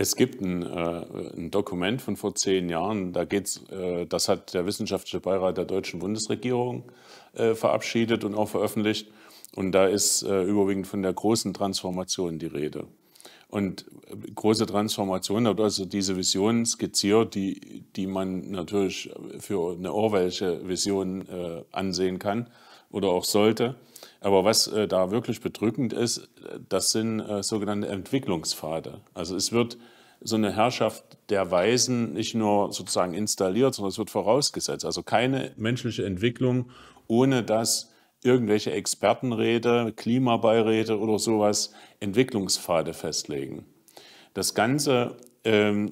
Es gibt ein, äh, ein, Dokument von vor zehn Jahren, da geht's, äh, das hat der Wissenschaftliche Beirat der deutschen Bundesregierung äh, verabschiedet und auch veröffentlicht. Und da ist äh, überwiegend von der großen Transformation die Rede. Und äh, große Transformation hat also diese Vision skizziert, die, die man natürlich für eine Orwellsche Vision äh, ansehen kann oder auch sollte. Aber was äh, da wirklich bedrückend ist, das sind äh, sogenannte Entwicklungspfade. Also es wird so eine Herrschaft der Weisen nicht nur sozusagen installiert, sondern es wird vorausgesetzt. Also keine menschliche Entwicklung, ohne dass irgendwelche Expertenräte, Klimabeiräte oder sowas Entwicklungspfade festlegen. Das Ganze ähm,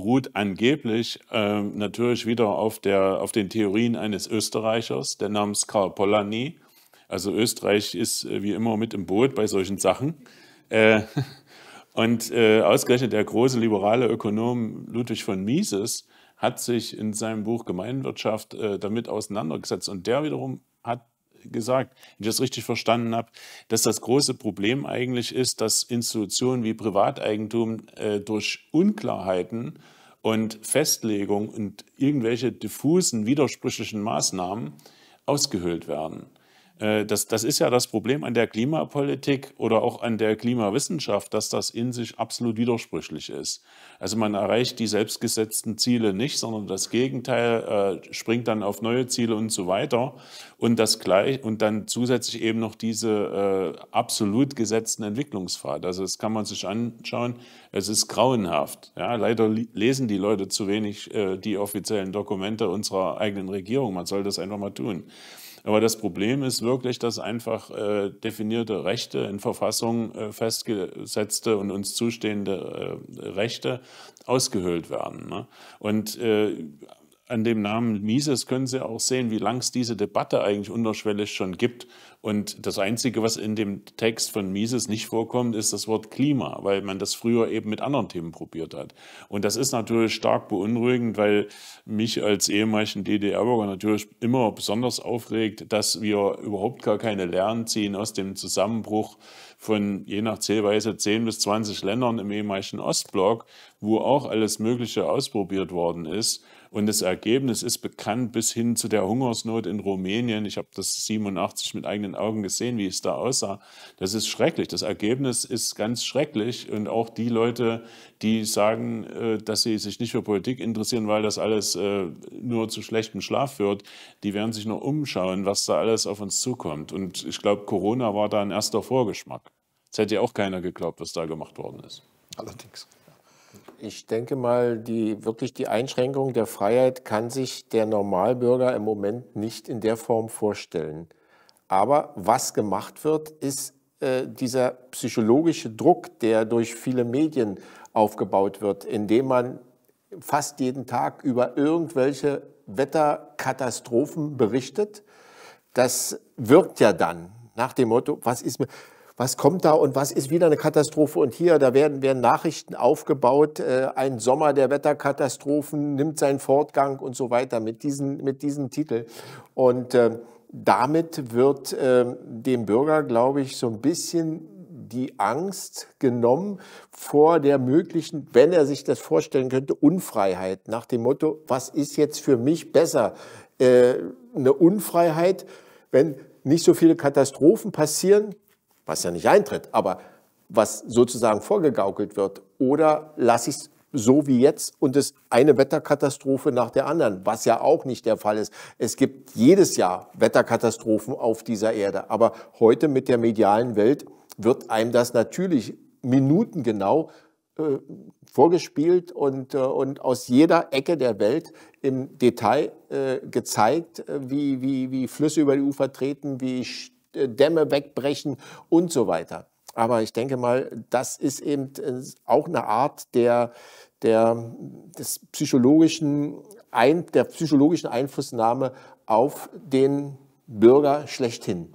beruht angeblich äh, natürlich wieder auf, der, auf den Theorien eines Österreichers, der namens Karl Polanyi. Also Österreich ist äh, wie immer mit im Boot bei solchen Sachen. Äh, und äh, ausgerechnet der große liberale Ökonom Ludwig von Mises hat sich in seinem Buch Gemeinwirtschaft äh, damit auseinandergesetzt. Und der wiederum hat gesagt, wenn ich das richtig verstanden habe, dass das große Problem eigentlich ist, dass Institutionen wie Privateigentum äh, durch Unklarheiten und Festlegung und irgendwelche diffusen, widersprüchlichen Maßnahmen ausgehöhlt werden. Äh, das, das ist ja das Problem an der Klimapolitik oder auch an der Klimawissenschaft, dass das in sich absolut widersprüchlich ist. Also man erreicht die selbstgesetzten Ziele nicht, sondern das Gegenteil äh, springt dann auf neue Ziele und so weiter. Und das gleich und dann zusätzlich eben noch diese äh, absolut gesetzten Entwicklungspfad. Also das kann man sich anschauen. Es ist grauenhaft. Ja, leider lesen die Leute zu wenig äh, die offiziellen Dokumente unserer eigenen Regierung. Man soll das einfach mal tun. Aber das Problem ist wirklich, dass einfach äh, definierte Rechte in Verfassung äh, festgesetzte und uns zustehende äh, Rechte ausgehöhlt werden. Ne? Und äh, an dem Namen Mises können Sie auch sehen, wie lang es diese Debatte eigentlich unterschwellig schon gibt und das Einzige, was in dem Text von Mises nicht vorkommt, ist das Wort Klima, weil man das früher eben mit anderen Themen probiert hat. Und das ist natürlich stark beunruhigend, weil mich als ehemaligen DDR-Bürger natürlich immer besonders aufregt, dass wir überhaupt gar keine Lernen ziehen aus dem Zusammenbruch von je nach Zählweise 10 bis 20 Ländern im ehemaligen Ostblock, wo auch alles Mögliche ausprobiert worden ist. Und das Ergebnis ist bekannt bis hin zu der Hungersnot in Rumänien. Ich habe das 87 mit eigenen Augen gesehen, wie es da aussah. Das ist schrecklich. Das Ergebnis ist ganz schrecklich. Und auch die Leute, die sagen, äh, dass sie sich nicht für Politik interessieren, weil das alles äh, nur zu schlechtem Schlaf führt, die werden sich nur umschauen, was da alles auf uns zukommt. Und ich glaube, Corona war da ein erster Vorgeschmack. Das hätte ja auch keiner geglaubt, was da gemacht worden ist. Allerdings. Ich denke mal, die, wirklich die Einschränkung der Freiheit kann sich der Normalbürger im Moment nicht in der Form vorstellen. Aber was gemacht wird, ist äh, dieser psychologische Druck, der durch viele Medien aufgebaut wird, indem man fast jeden Tag über irgendwelche Wetterkatastrophen berichtet. Das wirkt ja dann nach dem Motto, was ist mir was kommt da und was ist wieder eine Katastrophe und hier, da werden, werden Nachrichten aufgebaut, äh, ein Sommer der Wetterkatastrophen nimmt seinen Fortgang und so weiter mit diesem mit diesem Titel. Und äh, damit wird äh, dem Bürger, glaube ich, so ein bisschen die Angst genommen vor der möglichen, wenn er sich das vorstellen könnte, Unfreiheit nach dem Motto, was ist jetzt für mich besser? Äh, eine Unfreiheit, wenn nicht so viele Katastrophen passieren, was ja nicht eintritt, aber was sozusagen vorgegaukelt wird, oder lasse ich es so wie jetzt und es eine Wetterkatastrophe nach der anderen, was ja auch nicht der Fall ist. Es gibt jedes Jahr Wetterkatastrophen auf dieser Erde, aber heute mit der medialen Welt wird einem das natürlich minutengenau äh, vorgespielt und, äh, und aus jeder Ecke der Welt im Detail äh, gezeigt, äh, wie, wie, wie Flüsse über die Ufer treten, wie äh, Dämme wegbrechen und so weiter. Aber ich denke mal, das ist eben äh, auch eine Art der, der, des psychologischen Ein, der psychologischen Einflussnahme auf den Bürger schlechthin.